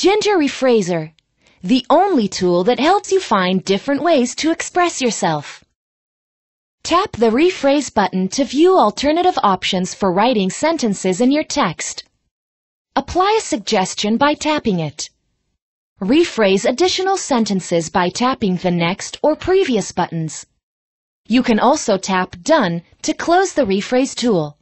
Ginger Rephraser, the only tool that helps you find different ways to express yourself. Tap the Rephrase button to view alternative options for writing sentences in your text. Apply a suggestion by tapping it. Rephrase additional sentences by tapping the Next or Previous buttons. You can also tap Done to close the Rephrase tool.